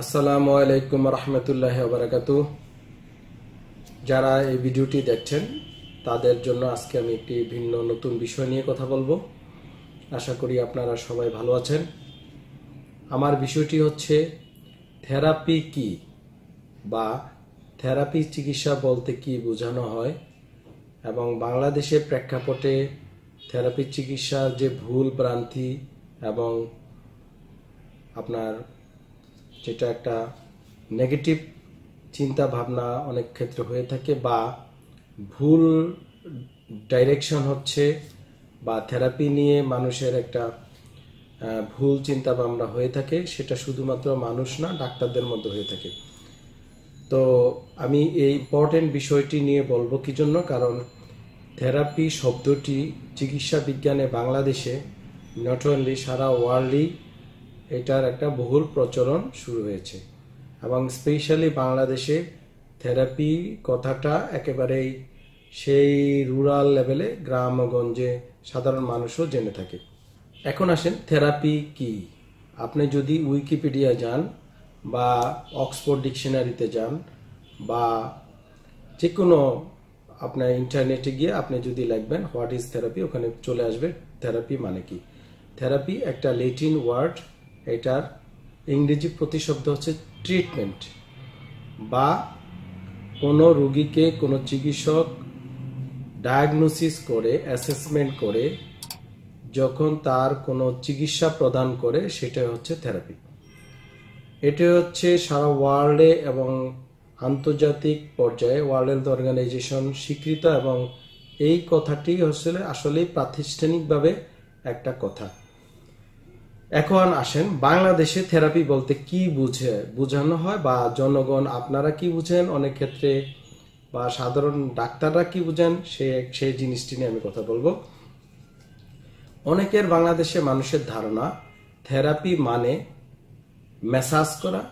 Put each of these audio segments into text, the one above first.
আসসালামু আলাইকুম রহমতুল্লাহ বারাকাত যারা এই ভিডিওটি দেখছেন তাদের জন্য আজকে আমি একটি ভিন্ন নতুন বিষয় নিয়ে কথা বলবো আশা করি আপনারা সবাই ভালো আছেন আমার বিষয়টি হচ্ছে থেরাপি কি বা থেরাপি চিকিৎসা বলতে কি বোঝানো হয় এবং বাংলাদেশে প্রেক্ষাপটে থেরাপি চিকিৎসার যে ভুল ভ্রান্তি এবং আপনার যেটা একটা নেগেটিভ চিন্তা ভাবনা অনেক ক্ষেত্রে হয়ে থাকে বা ভুল ডাইরেকশন হচ্ছে বা থেরাপি নিয়ে মানুষের একটা ভুল চিন্তা ভাবনা হয়ে থাকে সেটা শুধুমাত্র মানুষ না ডাক্তারদের মধ্যে হয়ে থাকে তো আমি এই ইম্পর্টেন্ট বিষয়টি নিয়ে বলবো কি জন্য কারণ থেরাপি শব্দটি চিকিৎসা বিজ্ঞানে বাংলাদেশে নট অনলি সারা ওয়ার্ল্ডলি এটার একটা বহুল প্রচলন শুরু হয়েছে এবং স্পেশালি বাংলাদেশে থেরাপি কথাটা একেবারেই সেই রুরাল লেভেলে গ্রাম গঞ্জে সাধারণ মানুষও জেনে থাকে এখন আসেন থেরাপি কি আপনি যদি উইকিপিডিয়া যান বা অক্সফোর্ড ডিকশনারিতে যান বা যে কোনো আপনার ইন্টারনেটে গিয়ে আপনি যদি লিখবেন হোয়াট ইজ থেরাপি ওখানে চলে আসবে থেরাপি মানে কি থেরাপি একটা লেটিন ওয়ার্ড এটার ইংরেজি প্রতিশব্দ হচ্ছে ট্রিটমেন্ট বা কোনো রুগীকে কোনো চিকিৎসক ডায়াগনোসিস করে অ্যাসেসমেন্ট করে যখন তার কোনো চিকিৎসা প্রদান করে সেটা হচ্ছে থেরাপি এটি হচ্ছে সারা ওয়ার্ল্ডে এবং আন্তর্জাতিক পর্যায়ে ওয়ার্ল্ড হেলথ অর্গানাইজেশন স্বীকৃত এবং এই কথাটি আসলে আসলেই প্রাতিষ্ঠানিকভাবে একটা কথা এখন আসেন বাংলাদেশে থেরাপি বলতে কি বুঝে বোঝানো হয় বা জনগণ আপনারা কি বুঝেন অনেক ক্ষেত্রে বা সাধারণ ডাক্তাররা কি বুঝেন সে সেই জিনিসটি নিয়ে আমি কথা বলবো অনেকের বাংলাদেশে মানুষের ধারণা থেরাপি মানে ম্যাসাজ করা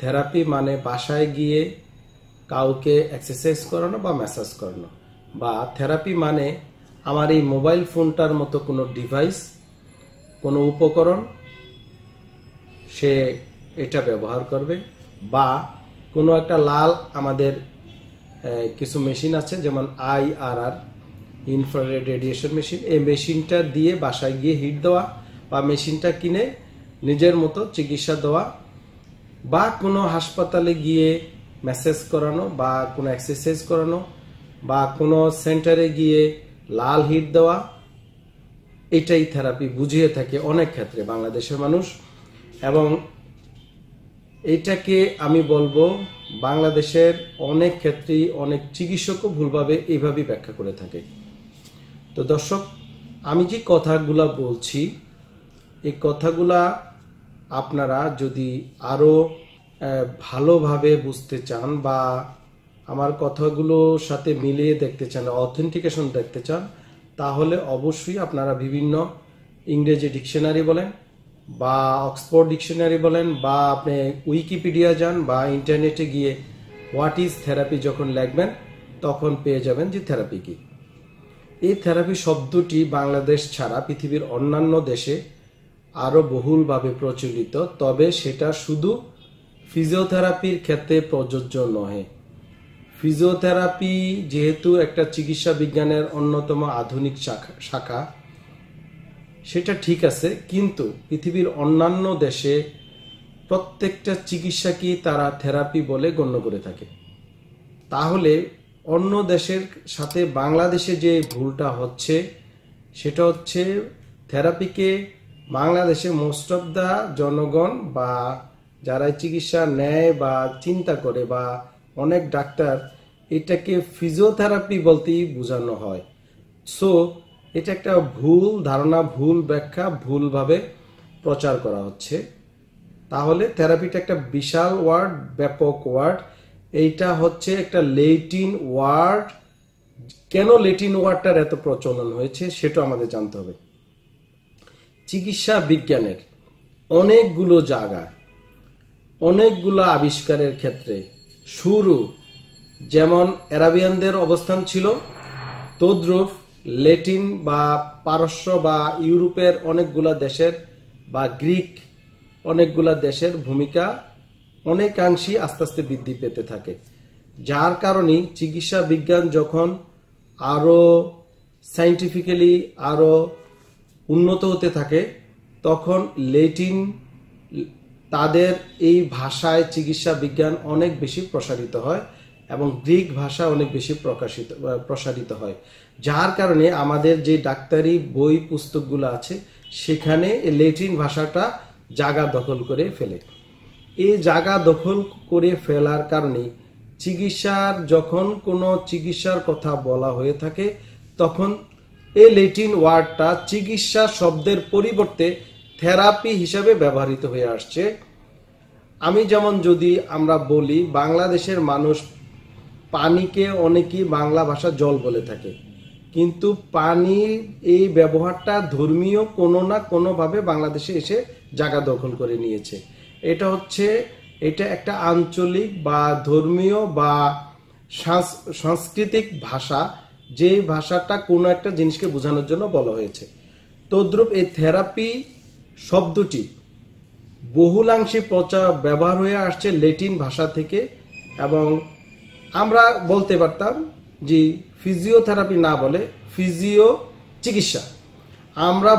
থেরাপি মানে বাসায় গিয়ে কাউকে এক্সারসাইজ করানো বা ম্যাসাজ করানো বা থেরাপি মানে আমার এই মোবাইল ফোনটার মতো কোনো ডিভাইস কোনো উপকরণ সে এটা ব্যবহার করবে বা কোনো একটা লাল আমাদের কিছু মেশিন আছে যেমন I R R infrared radiation machine এই মেশিনটা দিয়ে বাসায় গিয়ে হিট দেওয়া বা মেশিনটা কিনে নিজের মতো চিকিৎসা দেওয়া বা কোনো হাসপাতালে গিয়ে মেসেজ করানো বা কোনো এক্সারসাইজ করানো বা কোনো সেন্টারে গিয়ে লাল হিট দেওয়া এটাই থেরাপি বুঝিয়ে থাকে অনেক ক্ষেত্রে বাংলাদেশের মানুষ এবং এটাকে আমি বলবো বাংলাদেশের অনেক ক্ষেত্রেই অনেক চিকিৎসকও ভুলভাবে এইভাবেই ব্যাখ্যা করে থাকে তো দর্শক আমি যে কথাগুলা বলছি এই কথাগুলা আপনারা যদি আরও ভালোভাবে বুঝতে চান বা আমার কথাগুলোর সাথে মিলিয়ে দেখতে চান অথেন্টিকেশন দেখতে চান তাহলে অবশ্যই আপনারা বিভিন্ন ইংরেজি ডিকশনারি বলেন বা অক্সফোর্ড ডিকশনারি বলেন বা আপনি উইকিপিডিয়া যান বা ইন্টারনেটে গিয়ে হোয়াট ইজ থেরাপি যখন লিখবেন তখন পেয়ে যাবেন যে থেরাপি কি এই থেরাপি শব্দটি বাংলাদেশ ছাড়া পৃথিবীর অন্যান্য দেশে আরও বহুলভাবে প্রচলিত তবে সেটা শুধু ফিজিওথেরাপির ক্ষেত্রে প্রযোজ্য নহে ফিজিওথেরাপি যেহেতু একটা চিকিৎসা বিজ্ঞানের অন্যতম আধুনিক শাখা সেটা ঠিক আছে কিন্তু পৃথিবীর অন্যান্য দেশে প্রত্যেকটা চিকিৎসাকেই তারা থেরাপি বলে গণ্য করে থাকে তাহলে অন্য দেশের সাথে বাংলাদেশে যে ভুলটা হচ্ছে সেটা হচ্ছে থেরাপিকে বাংলাদেশে মোস্ট অফ দ্য জনগণ বা যারা চিকিৎসা নেয় বা চিন্তা করে বা অনেক ডাক্তার এটাকে ফিজিওথেরাপি বলতেই বোঝানো হয় সো এটা একটা ভুল ধারণা ভুল ব্যাখ্যা ভুলভাবে প্রচার করা হচ্ছে তাহলে থেরাপিটা একটা বিশাল ওয়ার্ড ব্যাপক ওয়ার্ড এইটা হচ্ছে একটা লেটিন ওয়ার্ড কেন লেটিন ওয়ার্ডটার এত প্রচলন হয়েছে সেটা আমাদের জানতে হবে চিকিৎসা বিজ্ঞানের অনেকগুলো জায়গায় অনেকগুলো আবিষ্কারের ক্ষেত্রে শুরু যেমন অ্যারাবিয়ানদের অবস্থান ছিল তদ্রুপ লেটিন বা পারস্য বা ইউরোপের অনেকগুলা দেশের বা গ্রিক অনেকগুলা দেশের ভূমিকা অনেকাংশেই আস্তে আস্তে বৃদ্ধি পেতে থাকে যার কারণে চিকিৎসা বিজ্ঞান যখন আরও সাইন্টিফিক্যালি আরও উন্নত হতে থাকে তখন লেটিন তাদের এই ভাষায় চিকিৎসা বিজ্ঞান অনেক বেশি প্রসারিত হয় এবং গ্রিক ভাষা অনেক বেশি প্রকাশিত প্রসারিত হয় যার কারণে আমাদের যে ডাক্তারি বই পুস্তকগুলো আছে সেখানে লেটিন ভাষাটা জায়গা দখল করে ফেলে এই জায়গা দখল করে ফেলার কারণে চিকিৎসার যখন কোনো চিকিৎসার কথা বলা হয়ে থাকে তখন এই ল্যাটিন ওয়ার্ডটা চিকিৎসা শব্দের পরিবর্তে থেরাপি হিসাবে ব্যবহৃত হয়ে আসছে আমি যেমন যদি আমরা বলি বাংলাদেশের মানুষ পানিকে অনেকেই বাংলা ভাষা জল বলে থাকে কিন্তু পানি এই ব্যবহারটা ধর্মীয় কোনো না কোনোভাবে বাংলাদেশে এসে জায়গা দখল করে নিয়েছে এটা হচ্ছে এটা একটা আঞ্চলিক বা ধর্মীয় বা সাংস্কৃতিক ভাষা যেই ভাষাটা কোনো একটা জিনিসকে বোঝানোর জন্য বলা হয়েছে তদ্রুপ এই থেরাপি শব্দটি বহুলাংশে প্রচার ব্যবহার হয়ে আসছে লেটিন ভাষা থেকে এবং আমরা বলতে পারতাম যে ফিজিওথেরাপি না বলে ফিজিও চিকিৎসা আমরা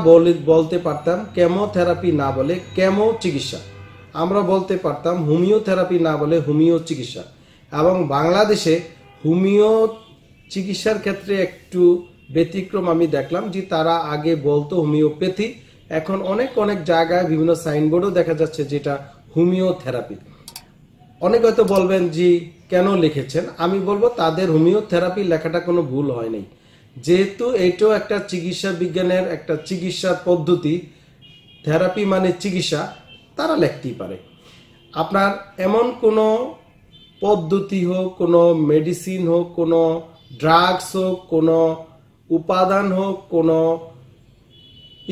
বলতে পারতাম কেমোথেরাপি না বলে কেমো চিকিৎসা আমরা বলতে পারতাম হোমিওথেরাপি না বলে হোমিও চিকিৎসা এবং বাংলাদেশে হোমিও চিকিৎসার ক্ষেত্রে একটু ব্যতিক্রম আমি দেখলাম যে তারা আগে বলতো হোমিওপ্যাথি এখন অনেক অনেক জায়গায় বিভিন্ন সাইনবোর্ডও দেখা যাচ্ছে যেটা হোমিওথেরাপি অনেক হয়তো বলবেন যে কেন লিখেছেন আমি বলবো তাদের হোমিওথেরাপি লেখাটা কোনো ভুল হয়নি যেহেতু এটাও একটা চিকিৎসা বিজ্ঞানের একটা চিকিৎসা পদ্ধতি থেরাপি মানে চিকিৎসা তারা লিখতেই পারে আপনার এমন কোনো পদ্ধতি হোক কোনো মেডিসিন হোক কোনো ড্রাগস হোক কোনো উপাদান হোক কোনো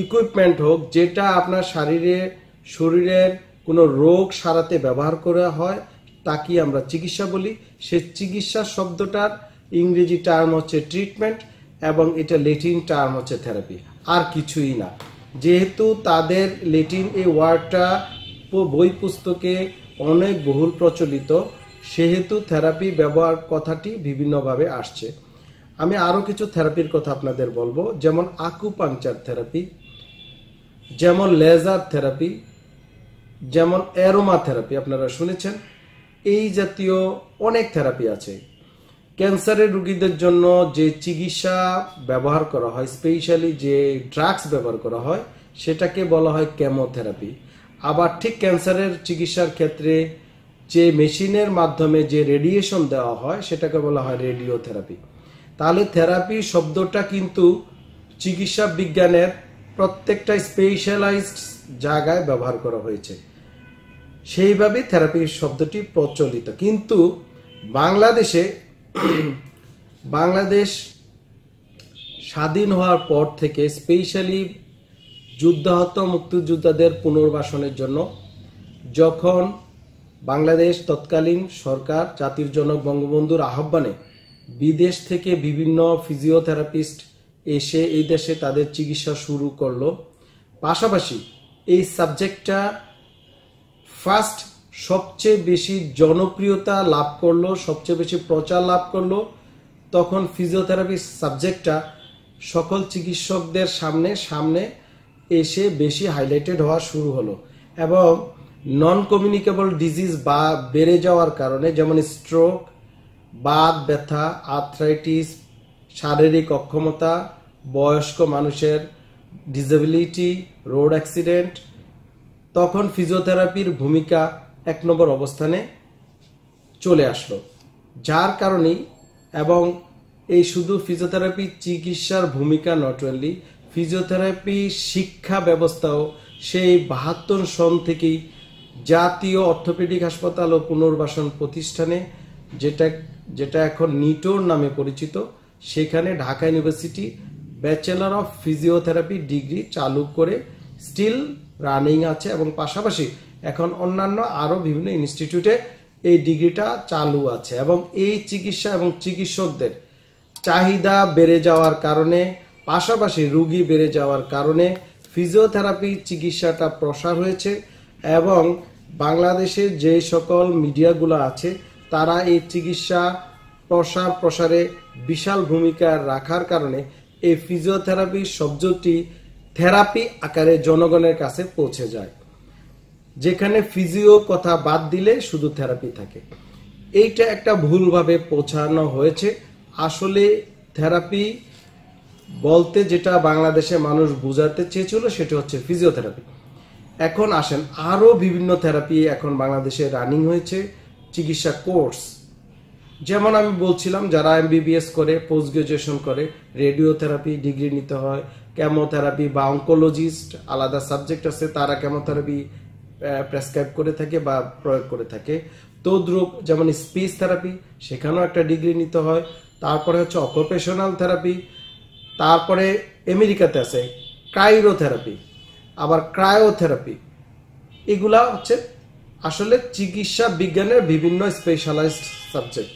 ইকুইপমেন্ট হোক যেটা আপনার শারীরে শরীরের কোনো রোগ সারাতে ব্যবহার করা হয় তাকে আমরা চিকিৎসা বলি সে চিকিৎসা শব্দটার ইংরেজি টার্ম হচ্ছে ট্রিটমেন্ট এবং এটা লেটিন টার্ম হচ্ছে থেরাপি আর কিছুই না যেহেতু তাদের লেটিন এই ওয়ার্ডটা বই পুস্তকে অনেক বহুল প্রচলিত সেহেতু থেরাপি ব্যবহার কথাটি বিভিন্নভাবে আসছে আমি আরও কিছু থেরাপির কথা আপনাদের বলবো যেমন আকুপাংচার থেরাপি যেমন লেজার থেরাপি যেমন অ্যারোমা থেরাপি আপনারা শুনেছেন এই জাতীয় অনেক থেরাপি আছে ক্যান্সারের রুগীদের জন্য যে চিকিৎসা ব্যবহার করা হয় স্পেশালি যে ড্রাগস ব্যবহার করা হয় সেটাকে বলা হয় কেমোথেরাপি আবার ঠিক ক্যান্সারের চিকিৎসার ক্ষেত্রে যে মেশিনের মাধ্যমে যে রেডিয়েশন দেওয়া হয় সেটাকে বলা হয় রেডিওথেরাপি তাহলে থেরাপি শব্দটা কিন্তু চিকিৎসা বিজ্ঞানের প্রত্যেকটা স্পেশালাইজড জায়গায় ব্যবহার করা হয়েছে সেইভাবে থেরাপি শব্দটি প্রচলিত কিন্তু বাংলাদেশে বাংলাদেশ স্বাধীন হওয়ার পর থেকে স্পেশালি যুদ্ধাহত মুক্তিযোদ্ধাদের পুনর্বাসনের জন্য যখন বাংলাদেশ তৎকালীন সরকার জাতির জনক বঙ্গবন্ধুর আহ্বানে বিদেশ থেকে বিভিন্ন ফিজিওথেরাপিস্ট এসে এই দেশে তাদের চিকিৎসা শুরু করলো পাশাপাশি এই সাবজেক্টটা ফার্স্ট সবচেয়ে বেশি জনপ্রিয়তা লাভ করলো সবচেয়ে বেশি প্রচার লাভ করলো তখন ফিজিওথেরাপি সাবজেক্টটা সকল চিকিৎসকদের সামনে সামনে এসে বেশি হাইলাইটেড হওয়া শুরু হলো এবং নন কমিউনিকেবল ডিজিজ বা বেড়ে যাওয়ার কারণে যেমন স্ট্রোক বাদ ব্যথা আর্থ্রাইটিস শারীরিক অক্ষমতা বয়স্ক মানুষের ডিসেবিলিটি রোড অ্যাক্সিডেন্ট তখন ফিজিওথেরাপির ভূমিকা এক নম্বর অবস্থানে চলে আসলো যার কারণেই এবং এই শুধু ফিজিওথেরাপি চিকিৎসার ভূমিকা নট অনলি ফিজিওথেরাপি শিক্ষা ব্যবস্থাও সেই বাহাত্তর সন থেকেই জাতীয় অর্থোপেডিক হাসপাতাল ও পুনর্বাসন প্রতিষ্ঠানে যেটা যেটা এখন নিটোর নামে পরিচিত সেখানে Dhaka university bachelor of physiotherapy degree চালু করে স্টিল রানিং আছে এবং পাশাপাশি এখন অন্যান্য আরও বিভিন্ন ইনস্টিটিউটে এই ডিগ্রিটা চালু আছে এবং এই চিকিৎসা এবং চিকিৎসকদের চাহিদা বেড়ে যাওয়ার কারণে পাশাপাশি রুগী বেড়ে যাওয়ার কারণে ফিজিওথেরাপি চিকিৎসাটা প্রসার হয়েছে এবং বাংলাদেশে যে সকল মিডিয়াগুলো আছে তারা এই চিকিৎসা প্রসার প্রসারে বিশাল ভূমিকা রাখার কারণে এই ফিজিওথেরাপি শব্দটি থেরাপি আকারে জনগণের কাছে পৌঁছে যায় যেখানে ফিজিও কথা বাদ দিলে শুধু থেরাপি থাকে এইটা একটা ভুলভাবে পৌঁছানো হয়েছে আসলে থেরাপি বলতে যেটা বাংলাদেশে মানুষ বোঝাতে চেয়েছিল সেটা হচ্ছে ফিজিওথেরাপি এখন আসেন আরও বিভিন্ন থেরাপি এখন বাংলাদেশে রানিং হয়েছে চিকিৎসা কোর্স যেমন আমি বলছিলাম যারা এমবিবিএস করে পোস্ট গ্রাজুয়েশন করে রেডিওথেরাপি ডিগ্রি নিতে হয় কেমোথেরাপি বা অঙ্কোলজিস্ট আলাদা সাবজেক্ট আছে তারা কেমোথেরাপি প্রেসক্রাইব করে থাকে বা প্রয়োগ করে থাকে তদ্রুপ যেমন স্পিচ থেরাপি সেখানেও একটা ডিগ্রি নিতে হয় তারপরে হচ্ছে অকুপেশনাল থেরাপি তারপরে আমেরিকাতে আছে ক্রাইরোথেরাপি আবার ক্রায়োথেরাপি এগুলা হচ্ছে আসলে চিকিৎসা বিজ্ঞানের বিভিন্ন স্পেশালাইজড সাবজেক্ট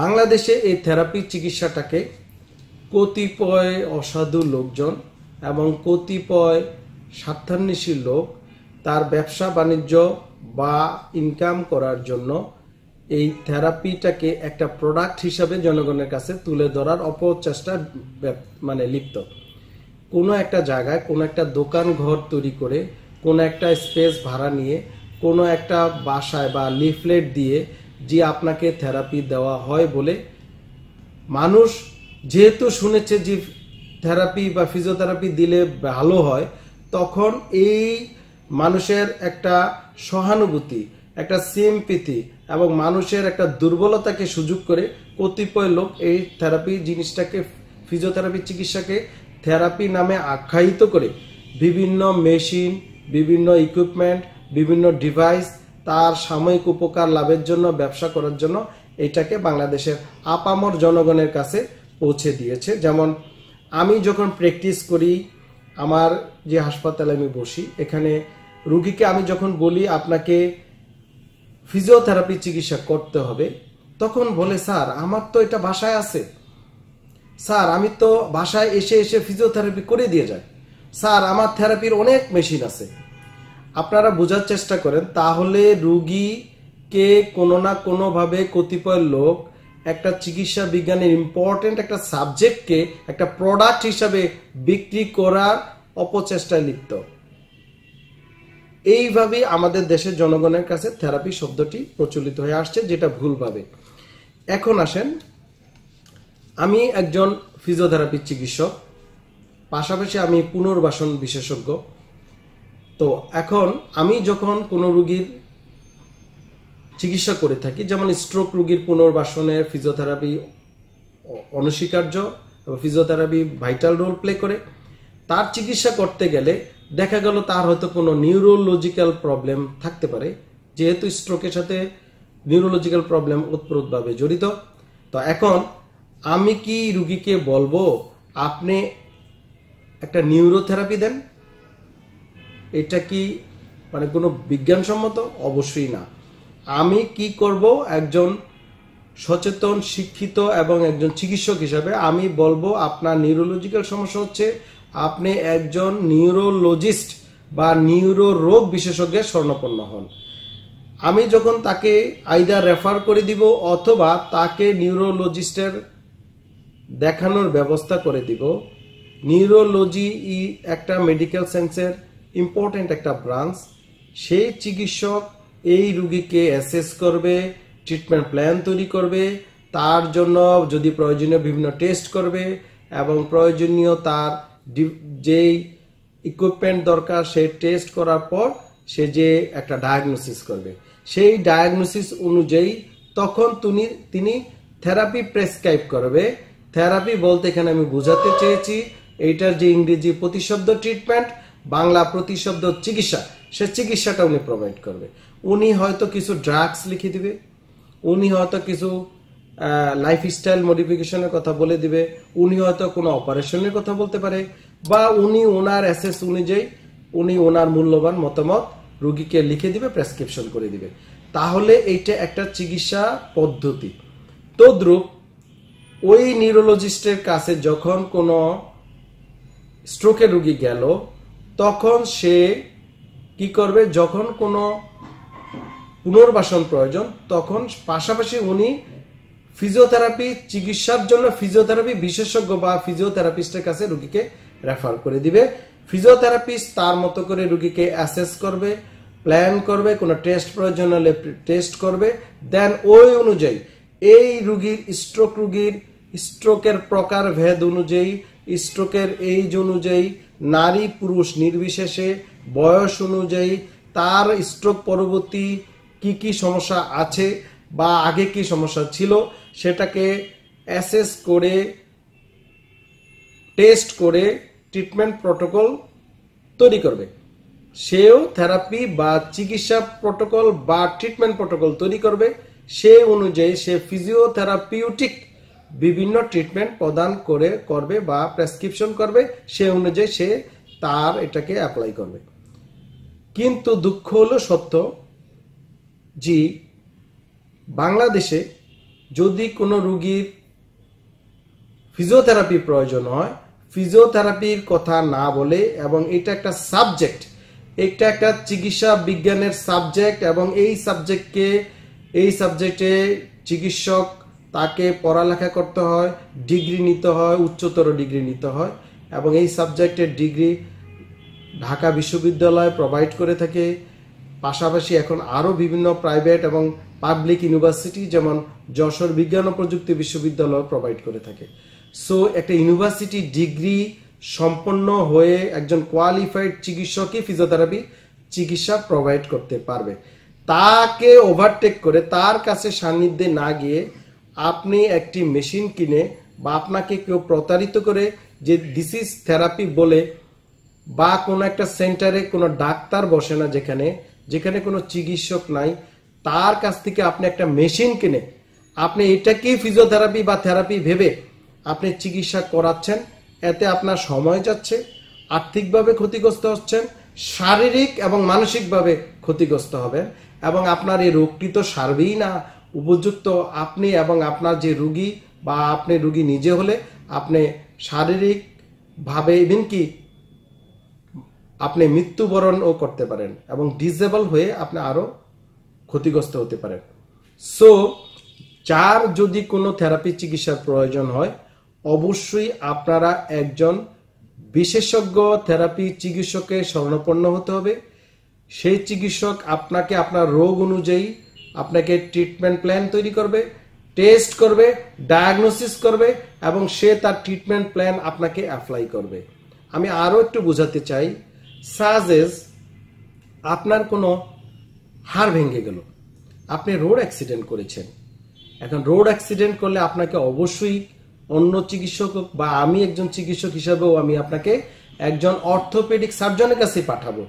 বাংলাদেশে এই থেরাপি চিকিৎসাটাকে কতিপয় অসাধু লোকজন এবং কতিপয় স্বার্থান্বেষী লোক তার ব্যবসা বাণিজ্য বা ইনকাম করার জন্য এই থেরাপিটাকে একটা প্রোডাক্ট হিসাবে জনগণের কাছে তুলে ধরার অপচেষ্টা মানে লিপ্ত কোনো একটা জায়গায় কোনো একটা দোকান ঘর তৈরি করে কোনো একটা স্পেস ভাড়া নিয়ে কোনো একটা বাসায় বা লিফলেট দিয়ে যে আপনাকে থেরাপি দেওয়া হয় বলে মানুষ যেহেতু শুনেছে যে থেরাপি বা ফিজিওথেরাপি দিলে ভালো হয় তখন এই মানুষের একটা সহানুভূতি একটা সিম্পিতি এবং মানুষের একটা দুর্বলতাকে সুযোগ করে কতিপয় লোক এই থেরাপি জিনিসটাকে ফিজিওথেরাপি চিকিৎসাকে থেরাপি নামে আখ্যায়িত করে বিভিন্ন মেশিন বিভিন্ন ইকুইপমেন্ট বিভিন্ন ডিভাইস তার সাময়িক উপকার লাভের জন্য ব্যবসা করার জন্য এটাকে বাংলাদেশের আপামর জনগণের কাছে পৌঁছে দিয়েছে যেমন আমি যখন প্র্যাকটিস করি আমার যে হাসপাতালে আমি বসি এখানে রুগীকে আমি যখন বলি আপনাকে ফিজিওথেরাপি চিকিৎসা করতে হবে তখন বলে স্যার আমার তো এটা বাসায় আছে স্যার আমি তো বাসায় এসে এসে ফিজিওথেরাপি করে দিয়ে যাই স্যার আমার থেরাপির অনেক মেশিন আছে আপনারা বোঝার চেষ্টা করেন তাহলে রুগীকে কোনো না কোনোভাবে কতিপয় লোক একটা চিকিৎসা বিজ্ঞানের ইম্পর্টেন্ট একটা সাবজেক্টকে একটা প্রোডাক্ট হিসাবে বিক্রি করার অপচেষ্টায় লিপ্ত এইভাবেই আমাদের দেশের জনগণের কাছে থেরাপি শব্দটি প্রচলিত হয়ে আসছে যেটা ভুলভাবে এখন আসেন আমি একজন ফিজিওথেরাপির চিকিৎসক পাশাপাশি আমি পুনর্বাসন বিশেষজ্ঞ তো এখন আমি যখন কোনো রুগীর চিকিৎসা করে থাকি যেমন স্ট্রোক রুগীর পুনর্বাসনের ফিজিওথেরাপি অনস্বীকার্য ফিজিওথেরাপি ভাইটাল রোল প্লে করে তার চিকিৎসা করতে গেলে দেখা গেল তার হয়তো কোনো নিউরোলজিক্যাল প্রবলেম থাকতে পারে যেহেতু স্ট্রোকের সাথে নিউরোলজিক্যাল প্রবলেম ওতপ্রোতভাবে জড়িত তো এখন আমি কি রুগীকে বলবো আপনি একটা নিউরোথেরাপি দেন এটা কি মানে কোনো বিজ্ঞানসম্মত অবশ্যই না আমি কি করব একজন সচেতন শিক্ষিত এবং একজন চিকিৎসক হিসাবে আমি বলবো আপনার নিউরোলজিক্যাল সমস্যা হচ্ছে আপনি একজন নিউরোলজিস্ট বা নিউরো রোগ বিশেষজ্ঞের স্বর্ণপন্ন হন আমি যখন তাকে আইদার রেফার করে দিব অথবা তাকে নিউরোলজিস্টের দেখানোর ব্যবস্থা করে দিব নিউরোলজি ই একটা মেডিকেল সায়েন্সের ইম্পর্ট্যান্ট একটা ব্রাঞ্চ সেই চিকিৎসক এই রুগীকে অ্যাসেস করবে ট্রিটমেন্ট প্ল্যান তৈরি করবে তার জন্য যদি প্রয়োজনীয় বিভিন্ন টেস্ট করবে এবং প্রয়োজনীয় তার যেই ইকুইপমেন্ট দরকার সেই টেস্ট করার পর সে যে একটা ডায়াগনোসিস করবে সেই ডায়াগনোসিস অনুযায়ী তখন তিনি তিনি থেরাপি প্রেসক্রাইব করবে থেরাপি বলতে এখানে আমি বোঝাতে চেয়েছি এইটার যে ইংরেজি প্রতিশব্দ ট্রিটমেন্ট বাংলা প্রতিশব্দ চিকিৎসা সে চিকিৎসাটা উনি প্রোভাইড করবে উনি হয়তো কিছু ড্রাগস লিখে দিবে উনি হয়তো কিছু লাইফস্টাইল মডিফিকেশনের কথা বলে দিবে উনি হয়তো কোনো অপারেশনের কথা বলতে পারে বা উনি ওনার অ্যাসেস অনুযায়ী উনি ওনার মূল্যবান মতামত রুগীকে লিখে দিবে প্রেসক্রিপশন করে দিবে তাহলে এইটা একটা চিকিৎসা পদ্ধতি তদ্রুপ ওই নিউরোলজিস্টের কাছে যখন কোনো স্ট্রোকের রুগী গেল তখন সে কি করবে যখন কোনো পুনর্বাসন প্রয়োজন তখন পাশাপাশি উনি ফিজিওথেরাপি চিকিৎসার জন্য ফিজিওথেরাপি বিশেষজ্ঞ বা ফিজিওথেরাপিস্টের কাছে রুগীকে রেফার করে দিবে ফিজিওথেরাপিস্ট তার মতো করে রুগীকে অ্যাসেস করবে প্ল্যান করবে কোনো টেস্ট প্রয়োজন হলে টেস্ট করবে দেন ওই অনুযায়ী এই রুগীর স্ট্রোক রুগীর স্ট্রোকের প্রকার ভেদ অনুযায়ী স্ট্রোকের এইজ অনুযায়ী নারী পুরুষ নির্বিশেষে বয়স অনুযায়ী তার স্ট্রোক পরবর্তী কি কি সমস্যা আছে বা আগে কি সমস্যা ছিল সেটাকে অ্যাসেস করে টেস্ট করে ট্রিটমেন্ট প্রোটোকল তৈরি করবে সেও থেরাপি বা চিকিৎসা প্রোটোকল বা ট্রিটমেন্ট প্রোটোকল তৈরি করবে সে অনুযায়ী সে ফিজিওথেরাপিউটিক বিভিন্ন ট্রিটমেন্ট প্রদান করে করবে বা প্রেসক্রিপশন করবে সে অনুযায়ী সে তার এটাকে অ্যাপ্লাই করবে কিন্তু দুঃখ হলো সত্য যে বাংলাদেশে যদি কোনো রুগীর ফিজিওথেরাপি প্রয়োজন হয় ফিজিওথেরাপির কথা না বলে এবং এটা একটা সাবজেক্ট এটা একটা চিকিৎসা বিজ্ঞানের সাবজেক্ট এবং এই সাবজেক্টকে এই সাবজেক্টে চিকিৎসক তাকে পড়ালেখা করতে হয় ডিগ্রি নিতে হয় উচ্চতর ডিগ্রি নিতে হয় এবং এই সাবজেক্টের ডিগ্রি ঢাকা বিশ্ববিদ্যালয় প্রোভাইড করে থাকে পাশাপাশি এখন আরও বিভিন্ন প্রাইভেট এবং পাবলিক ইউনিভার্সিটি যেমন যশোর বিজ্ঞান ও প্রযুক্তি বিশ্ববিদ্যালয় প্রোভাইড করে থাকে সো একটা ইউনিভার্সিটি ডিগ্রি সম্পন্ন হয়ে একজন কোয়ালিফাইড চিকিৎসকই ফিজিওথেরাপি চিকিৎসা প্রোভাইড করতে পারবে তাকে ওভারটেক করে তার কাছে সান্নিধ্যে না গিয়ে আপনি একটি মেশিন কিনে বা আপনাকে কেউ প্রতারিত করে যে ডিসিজ থেরাপি বলে বা কোনো একটা সেন্টারে কোনো ডাক্তার বসে না যেখানে যেখানে কোনো চিকিৎসক নাই তার কাছ থেকে আপনি একটা মেশিন কিনে আপনি এটাকেই ফিজিওথেরাপি বা থেরাপি ভেবে আপনি চিকিৎসা করাচ্ছেন এতে আপনার সময় যাচ্ছে আর্থিকভাবে ক্ষতিগ্রস্ত হচ্ছেন শারীরিক এবং মানসিকভাবে ক্ষতিগ্রস্ত হবে এবং আপনার এই রোগটি তো সারবেই না উপযুক্ত আপনি এবং আপনার যে রুগী বা আপনি রুগী নিজে হলে আপনি শারীরিকভাবে ইভেন কি আপনি মৃত্যুবরণও করতে পারেন এবং ডিসেবল হয়ে আপনি আরও ক্ষতিগ্রস্ত হতে পারেন সো যার যদি কোনো থেরাপি চিকিৎসার প্রয়োজন হয় অবশ্যই আপনারা একজন বিশেষজ্ঞ থেরাপি চিকিৎসকের স্বর্ণপন্ন হতে হবে সেই চিকিৎসক আপনাকে আপনার রোগ অনুযায়ী আপনাকে ট্রিটমেন্ট প্ল্যান তৈরি করবে টেস্ট করবে ডায়াগনোসিস করবে এবং সে তার ট্রিটমেন্ট প্ল্যান আপনাকে অ্যাপ্লাই করবে আমি আরও একটু বোঝাতে চাই সাজেস আপনার কোনো হাড় ভেঙে গেল আপনি রোড অ্যাক্সিডেন্ট করেছেন এখন রোড অ্যাক্সিডেন্ট করলে আপনাকে অবশ্যই অন্য চিকিৎসক বা আমি একজন চিকিৎসক হিসাবেও আমি আপনাকে একজন অর্থোপেডিক সার্জনের কাছে পাঠাবো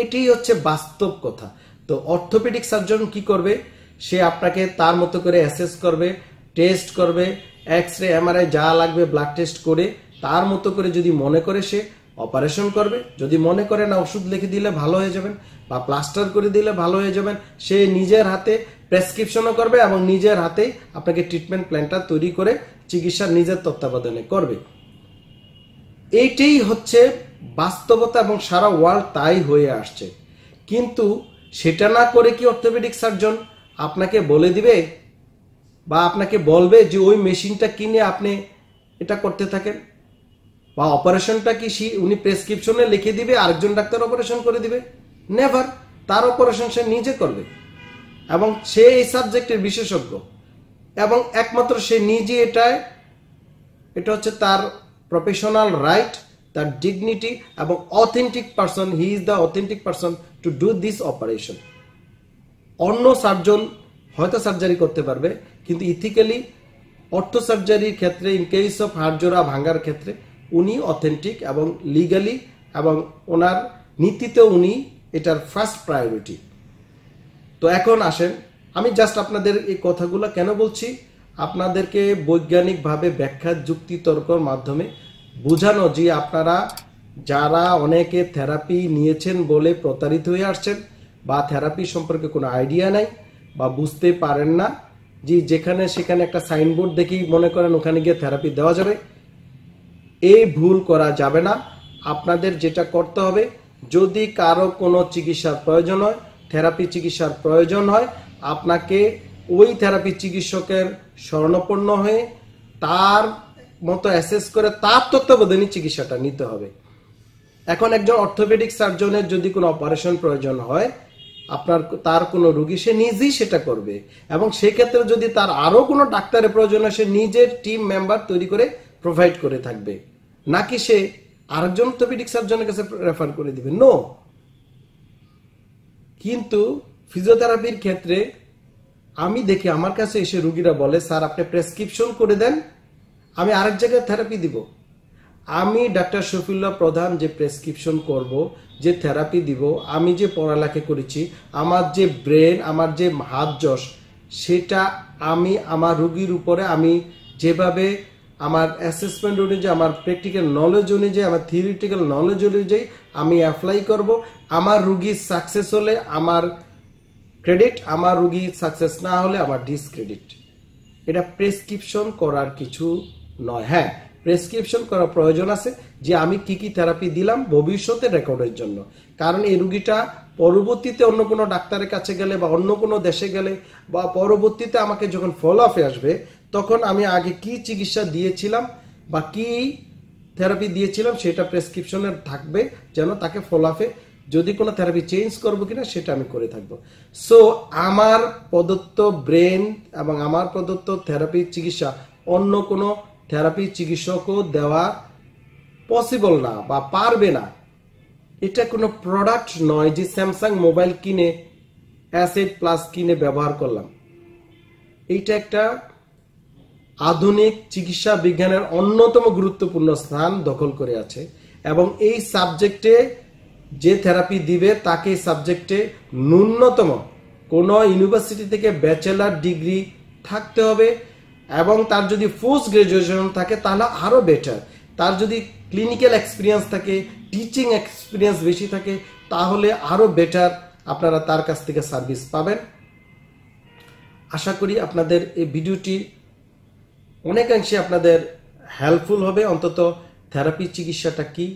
এটি হচ্ছে বাস্তব কথা তো অর্থোপেডিক সার্জন কি করবে সে আপনাকে তার মতো করে অ্যাসেস করবে টেস্ট করবে এক্স রে এমআরআই যা লাগবে ব্লাড টেস্ট করে তার মতো করে যদি মনে করে সে অপারেশন করবে যদি মনে করে না ওষুধ লিখে দিলে ভালো হয়ে যাবেন বা প্লাস্টার করে দিলে ভালো হয়ে যাবেন সে নিজের হাতে প্রেসক্রিপশনও করবে এবং নিজের হাতেই আপনাকে ট্রিটমেন্ট প্ল্যানটা তৈরি করে চিকিৎসা নিজের তত্ত্বাবধানে করবে এইটাই হচ্ছে বাস্তবতা এবং সারা ওয়ার্ল্ড তাই হয়ে আসছে কিন্তু সেটা না করে কি অর্থোপেডিক সার্জন আপনাকে বলে দিবে বা আপনাকে বলবে যে ওই মেশিনটা কিনে আপনি এটা করতে থাকেন বা অপারেশনটা কি উনি প্রেসক্রিপশনে লিখে দিবে আরেকজন ডাক্তার অপারেশন করে দিবে নেভার তার অপারেশন সে নিজে করবে এবং সে এই সাবজেক্টের বিশেষজ্ঞ এবং একমাত্র সে নিজে এটায় এটা হচ্ছে তার প্রফেশনাল রাইট তার ডিগনিটি এবং authentic person he is the authentic person to do this operation অন্য সার্জন হয়তো সার্জারি করতে পারবে কিন্তু ইথিক্যালি অর্থ সার্জারির ক্ষেত্রে ইন কেস অফ হাড়জোড়া ভাঙার ক্ষেত্রে উনি অথেন্টিক এবং লিগালি এবং ওনার নীতিতে উনি এটার ফার্স্ট প্রায়োরিটি তো এখন আসেন আমি জাস্ট আপনাদের এই কথাগুলো কেন বলছি আপনাদেরকে বৈজ্ঞানিকভাবে ব্যাখ্যা যুক্তি তর্কর মাধ্যমে বোঝানো যে আপনারা যারা অনেকে থেরাপি নিয়েছেন বলে প্রতারিত হয়ে আসছেন বা থেরাপি সম্পর্কে কোনো আইডিয়া নাই বা বুঝতে পারেন না যে যেখানে সেখানে একটা সাইনবোর্ড দেখেই মনে করেন ওখানে গিয়ে থেরাপি দেওয়া যাবে এই ভুল করা যাবে না আপনাদের যেটা করতে হবে যদি কারো কোনো চিকিৎসার প্রয়োজন হয় থেরাপি চিকিৎসার প্রয়োজন হয় আপনাকে ওই থেরাপি চিকিৎসকের স্বর্ণপন্ন হয়ে তার মতো অ্যাসেস করে তার তত্ত্বাবধানী চিকিৎসাটা নিতে হবে এখন একজন অর্থোপেডিক সার্জনের যদি কোনো অপারেশন প্রয়োজন হয় আপনার তার কোনো রুগী সে নিজেই সেটা করবে এবং সেক্ষেত্রে যদি তার আরও কোনো ডাক্তারের প্রয়োজন হয় সে নিজের টিম মেম্বার তৈরি করে প্রোভাইড করে থাকবে নাকি সে আরেকজন অর্থোপেডিক সার্জনের কাছে রেফার করে দিবে নো কিন্তু ফিজিওথেরাপির ক্ষেত্রে আমি দেখি আমার কাছে এসে রুগীরা বলে স্যার আপনি প্রেসক্রিপশন করে দেন আমি আরেক জায়গায় থেরাপি দিব আমি ডাক্তার শফিউল্লাহ প্রধান যে প্রেসক্রিপশন করব যে থেরাপি দিব আমি যে পড়ালেখা করেছি আমার যে ব্রেন আমার যে হাত যশ সেটা আমি আমার রুগীর উপরে আমি যেভাবে আমার অ্যাসেসমেন্ট অনুযায়ী আমার প্র্যাকটিক্যাল নলেজ অনুযায়ী আমার থিওরিটিক্যাল নলেজ অনুযায়ী আমি অ্যাপ্লাই করব আমার রুগী সাকসেস হলে আমার ক্রেডিট আমার রুগী সাকসেস না হলে আমার ডিসক্রেডিট এটা প্রেসক্রিপশন করার কিছু নয় হ্যাঁ প্রেসক্রিপশন করা প্রয়োজন আছে যে আমি কি কি থেরাপি দিলাম ভবিষ্যতে রেকর্ডের জন্য কারণ এই রুগীটা পরবর্তীতে অন্য কোনো ডাক্তারের কাছে গেলে বা অন্য কোনো দেশে গেলে বা পরবর্তীতে আমাকে যখন ফলো আপে আসবে তখন আমি আগে কি চিকিৎসা দিয়েছিলাম বা কি থেরাপি দিয়েছিলাম সেটা প্রেসক্রিপশনের থাকবে যেন তাকে ফলো আপে যদি কোনো থেরাপি চেঞ্জ করবো কিনা সেটা আমি করে থাকব সো আমার প্রদত্ত ব্রেন এবং আমার প্রদত্ত থেরাপি চিকিৎসা অন্য কোনো থেরাপি চিকিৎসকও দেওয়া পসিবল না বা পারবে না এটা কোনো প্রোডাক্ট নয় যে স্যামসাং মোবাইল কিনে অ্যাসেড প্লাস কিনে ব্যবহার করলাম এইটা একটা আধুনিক চিকিৎসা বিজ্ঞানের অন্যতম গুরুত্বপূর্ণ স্থান দখল করে আছে এবং এই সাবজেক্টে যে থেরাপি দিবে তাকে সাবজেক্টে ন্যূনতম কোনো ইউনিভার্সিটি থেকে ব্যাচেলার ডিগ্রি থাকতে হবে এবং তার যদি পোস্ট গ্রাজুয়েশন থাকে তাহলে আরও বেটার তার যদি ক্লিনিক্যাল এক্সপিরিয়েন্স থাকে টিচিং এক্সপিরিয়েন্স বেশি থাকে তাহলে আরও বেটার আপনারা তার কাছ থেকে সার্ভিস পাবেন আশা করি আপনাদের এই ভিডিওটি অনেকাংশে আপনাদের হেল্পফুল হবে অন্তত থেরাপি চিকিৎসাটা কি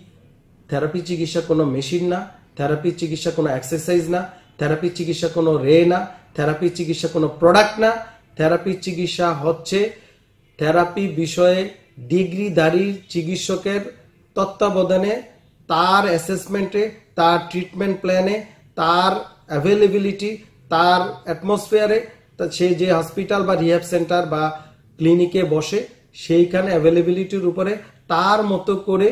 থেরাপি চিকিৎসা কোনো মেশিন না থেরাপি চিকিৎসা কোনো এক্সারসাইজ না থেরাপি চিকিৎসা কোনো রে না থেরাপি চিকিৎসা কোনো প্রোডাক্ট না থেরাপি চিকিৎসা হচ্ছে থেরাপি বিষয়ে ডিগ্রিধারী চিকিৎসকের তত্ত্বাবধানে তার অ্যাসেসমেন্টে তার ট্রিটমেন্ট প্ল্যানে তার অ্যাভেলেবিলিটি তার অ্যাটমসফিয়ারে সে যে হসপিটাল বা রিহ্যাব সেন্টার বা ক্লিনিকে বসে সেইখানে অ্যাভেলেবিলিটির উপরে তার মতো করে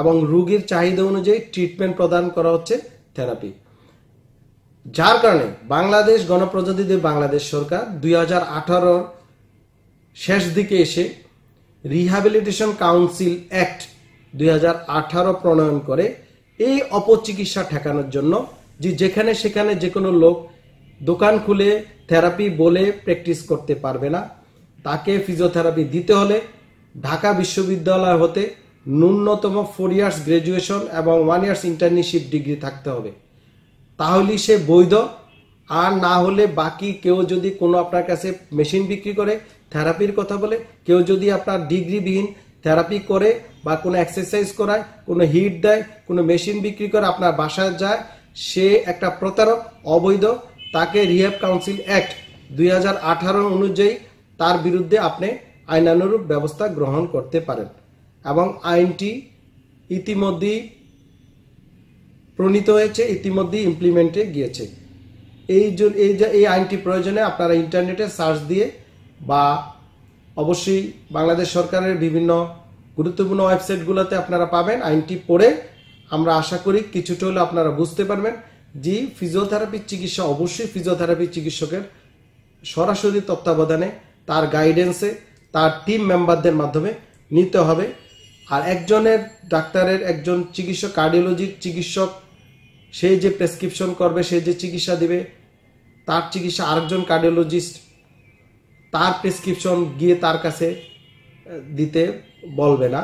এবং রুগীর চাহিদা অনুযায়ী ট্রিটমেন্ট প্রদান করা হচ্ছে থেরাপি যার কারণে বাংলাদেশ গণপ্রজাতিদের বাংলাদেশ সরকার দুই হাজার শেষ দিকে এসে রিহ্যাবিলিটেশন কাউন্সিল অ্যাক্ট দুই প্রণয়ন করে এই অপচিকিৎসা ঠেকানোর জন্য যে যেখানে সেখানে যে কোনো লোক দোকান খুলে থেরাপি বলে প্র্যাকটিস করতে পারবে না তাকে ফিজিওথেরাপি দিতে হলে ঢাকা বিশ্ববিদ্যালয় হতে ন্যূনতম ফোর ইয়ার্স গ্রাজুয়েশন এবং ওয়ান ইয়ার্স ইন্টার্নশিপ ডিগ্রি থাকতে হবে তাহলেই সে বৈধ আর না হলে বাকি কেউ যদি কোনো আপনার কাছে মেশিন বিক্রি করে থেরাপির কথা বলে কেউ যদি আপনার ডিগ্রিবিহীন থেরাপি করে বা কোনো এক্সারসাইজ করায় কোনো হিট দেয় কোনো মেশিন বিক্রি করে আপনার বাসায় যায় সে একটা প্রতারক অবৈধ তাকে রিহ্যাব কাউন্সিল অ্যাক্ট দুই অনুযায়ী তার বিরুদ্ধে আপনি আইনানুরূপ ব্যবস্থা গ্রহণ করতে পারেন এবং আইনটি ইতিমধ্যেই প্রণীত হয়েছে ইতিমধ্যে ইমপ্লিমেন্টে গিয়েছে এই এই এই আইনটি প্রয়োজনে আপনারা ইন্টারনেটে সার্চ দিয়ে বা অবশ্যই বাংলাদেশ সরকারের বিভিন্ন গুরুত্বপূর্ণ ওয়েবসাইটগুলোতে আপনারা পাবেন আইনটি পড়ে আমরা আশা করি কিছুটা হলে আপনারা বুঝতে পারবেন যে ফিজিওথেরাপি চিকিৎসা অবশ্যই ফিজিওথেরাপি চিকিৎসকের সরাসরি তত্ত্বাবধানে তার গাইডেন্সে তার টিম মেম্বারদের মাধ্যমে নিতে হবে আর একজনের ডাক্তারের একজন চিকিৎসক কার্ডিওলজির চিকিৎসক সে যে প্রেসক্রিপশন করবে সে যে চিকিৎসা দিবে তার চিকিৎসা আরেকজন কার্ডিওলজিস্ট তার প্রেসক্রিপশন গিয়ে তার কাছে দিতে বলবে না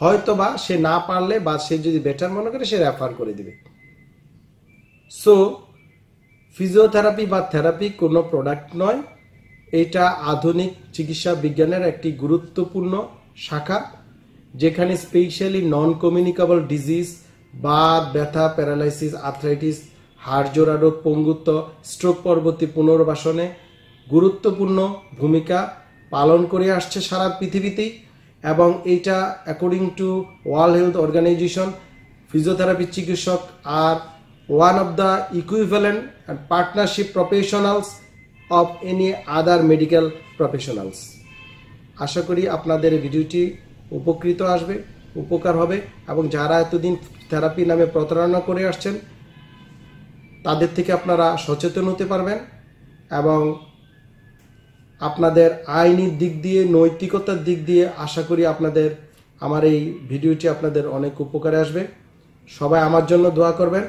হয়তো বা সে না পারলে বা সে যদি বেটার মনে করে সে রেফার করে দিবে সো ফিজিওথেরাপি বা থেরাপি কোনো প্রোডাক্ট নয় এটা আধুনিক চিকিৎসা বিজ্ঞানের একটি গুরুত্বপূর্ণ শাখা যেখানে স্পেশালি নন কমিউনিকেবল ডিজিজ বাদ ব্যথা প্যারালাইসিস আর্থ্রাইটিস জোড়া রোগ পঙ্গুত্ব স্ট্রোক পরবর্তী পুনর্বাসনে গুরুত্বপূর্ণ ভূমিকা পালন করে আসছে সারা পৃথিবীতেই এবং এইটা according to world health organisation physiotherapy চিকিৎসক আর one of the equivalent and partnership professionals of any other medical professionals আশা করি আপনাদের ভিডিওটি উপকৃত আসবে উপকার হবে এবং যারা এতদিন থেরাপি নামে প্রতারণা করে আসছেন তাদের থেকে আপনারা সচেতন হতে পারবেন এবং আপনাদের আইনি দিক দিয়ে নৈতিকতার দিক দিয়ে আশা করি আপনাদের আমার এই ভিডিওটি আপনাদের অনেক উপকারে আসবে সবাই আমার জন্য দোয়া করবেন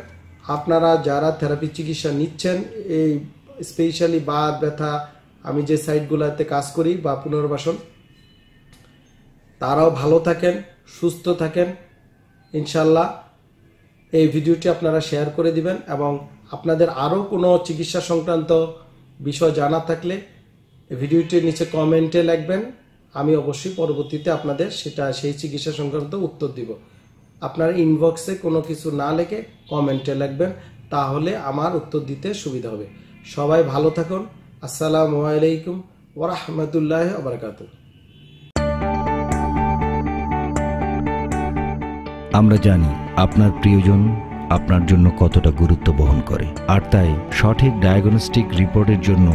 আপনারা যারা থেরাপি চিকিৎসা নিচ্ছেন এই স্পেশালি বা ব্যথা আমি যে সাইটগুলোতে কাজ করি বা পুনর্বাসন তারাও ভালো থাকেন সুস্থ থাকেন ইনশাল্লাহ এই ভিডিওটি আপনারা শেয়ার করে দিবেন এবং আপনাদের আরও কোনো চিকিৎসা সংক্রান্ত বিষয় জানা থাকলে ভিডিওটির নিচে কমেন্টে লিখবেন আমি অবশ্যই পরবর্তীতে আপনাদের সেটা সেই চিকিৎসা সংক্রান্ত উত্তর দিব আপনার ইনবক্সে কোনো কিছু না লেখে কমেন্টে লিখবেন তাহলে আমার উত্তর দিতে সুবিধা হবে সবাই ভালো থাকুন আসসালামু আলাইকুম ওরহমতুল্লাহ আবরকাতুহ আমরা জানি আপনার প্রিয়জন আপনার জন্য কতটা গুরুত্ব বহন করে আর তাই সঠিক ডায়াগনস্টিক রিপোর্টের জন্য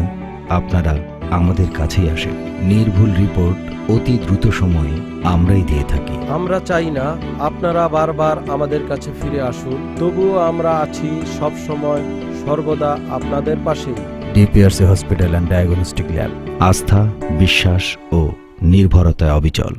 আপনারা আমাদের কাছেই আসেন নির্ভুল রিপোর্ট অতি দ্রুত সময়ে আমরাই দিয়ে থাকি আমরা চাই না আপনারা বারবার আমাদের কাছে ফিরে আসুন তবুও আমরা আছি সব সময় সর্বদা আপনাদের পাশে DPRC hospital and diagnostic lab আস্থা বিশ্বাস ও নির্ভরতায় অবিচল